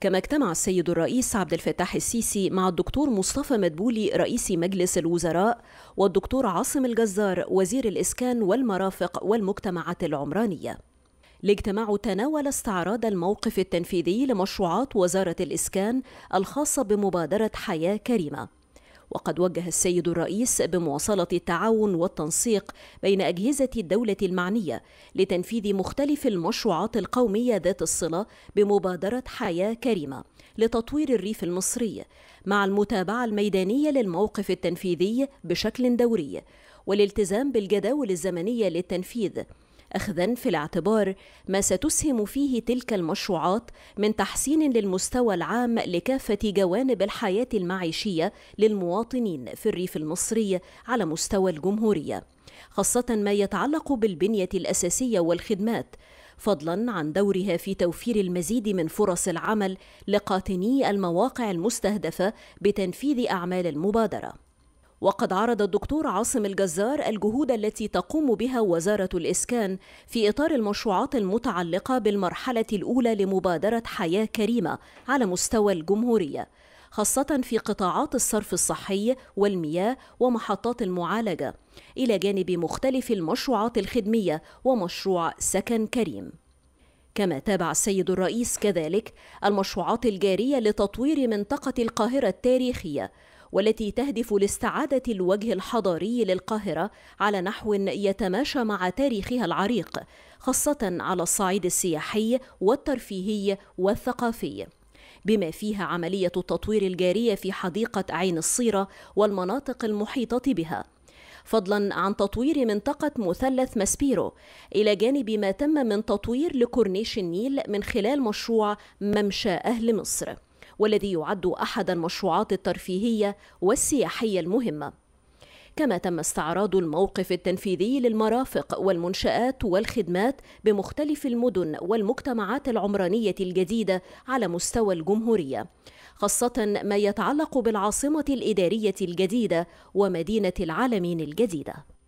كما اجتمع السيد الرئيس عبد الفتاح السيسي مع الدكتور مصطفى مدبولي رئيس مجلس الوزراء والدكتور عاصم الجزار وزير الإسكان والمرافق والمجتمعات العمرانية الاجتماع تناول استعراض الموقف التنفيذي لمشروعات وزارة الإسكان الخاصة بمبادرة حياة كريمة وقد وجه السيد الرئيس بمواصلة التعاون والتنسيق بين أجهزة الدولة المعنية لتنفيذ مختلف المشروعات القومية ذات الصلة بمبادرة حياة كريمة لتطوير الريف المصري مع المتابعة الميدانية للموقف التنفيذي بشكل دوري والالتزام بالجداول الزمنية للتنفيذ أخذا في الاعتبار ما ستسهم فيه تلك المشروعات من تحسين للمستوى العام لكافة جوانب الحياة المعيشية للمواطنين في الريف المصري على مستوى الجمهورية خاصة ما يتعلق بالبنية الأساسية والخدمات فضلا عن دورها في توفير المزيد من فرص العمل لقاطني المواقع المستهدفه بتنفيذ اعمال المبادره وقد عرض الدكتور عاصم الجزار الجهود التي تقوم بها وزارة الإسكان في إطار المشروعات المتعلقة بالمرحلة الأولى لمبادرة حياة كريمة على مستوى الجمهورية خاصة في قطاعات الصرف الصحي والمياه ومحطات المعالجة إلى جانب مختلف المشروعات الخدمية ومشروع سكن كريم كما تابع السيد الرئيس كذلك المشروعات الجارية لتطوير منطقة القاهرة التاريخية والتي تهدف لاستعادة الوجه الحضاري للقاهرة على نحو يتماشى مع تاريخها العريق خاصة على الصعيد السياحي والترفيهي والثقافي بما فيها عملية التطوير الجارية في حديقة عين الصيرة والمناطق المحيطة بها فضلا عن تطوير منطقة مثلث ماسبيرو إلى جانب ما تم من تطوير لكورنيش النيل من خلال مشروع ممشى أهل مصر والذي يعد أحد المشروعات الترفيهية والسياحية المهمة كما تم استعراض الموقف التنفيذي للمرافق والمنشآت والخدمات بمختلف المدن والمجتمعات العمرانية الجديدة على مستوى الجمهورية خاصة ما يتعلق بالعاصمة الإدارية الجديدة ومدينة العالمين الجديدة